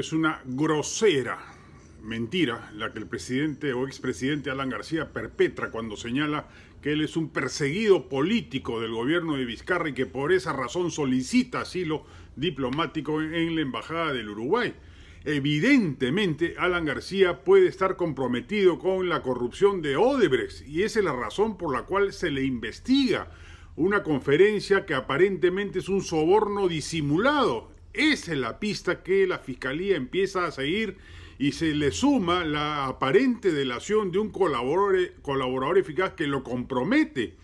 es una grosera mentira la que el presidente o expresidente Alan García perpetra cuando señala que él es un perseguido político del gobierno de Vizcarra y que por esa razón solicita asilo diplomático en la Embajada del Uruguay. Evidentemente, Alan García puede estar comprometido con la corrupción de Odebrecht y esa es la razón por la cual se le investiga. Una conferencia que aparentemente es un soborno disimulado esa es la pista que la fiscalía empieza a seguir y se le suma la aparente delación de un colaborador, eficaz que lo compromete.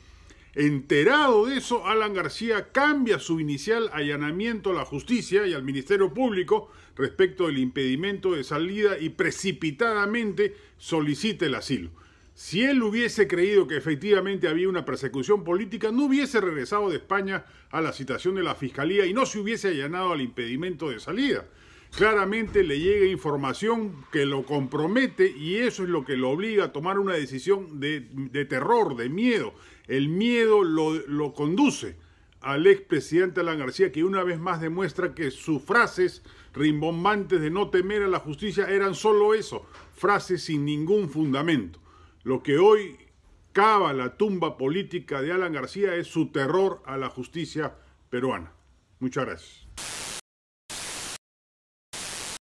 Enterado de eso, Alan García cambia su inicial allanamiento a la justicia y al Ministerio Público respecto del impedimento de salida y precipitadamente solicita el asilo. Si él hubiese creído que efectivamente había una persecución política, no hubiese regresado de España a la citación de la Fiscalía y no se hubiese allanado al impedimento de salida. Claramente le llega información que lo compromete y eso es lo que lo obliga a tomar una decisión de, terror, de miedo. El miedo lo, lo conduce al expresidente Alan García, que una vez más demuestra que sus frases rimbombantes de no temer a la justicia eran solo eso, frases sin ningún fundamento. Lo que hoy cava la tumba política de Alan García es su terror a la justicia peruana. Muchas gracias.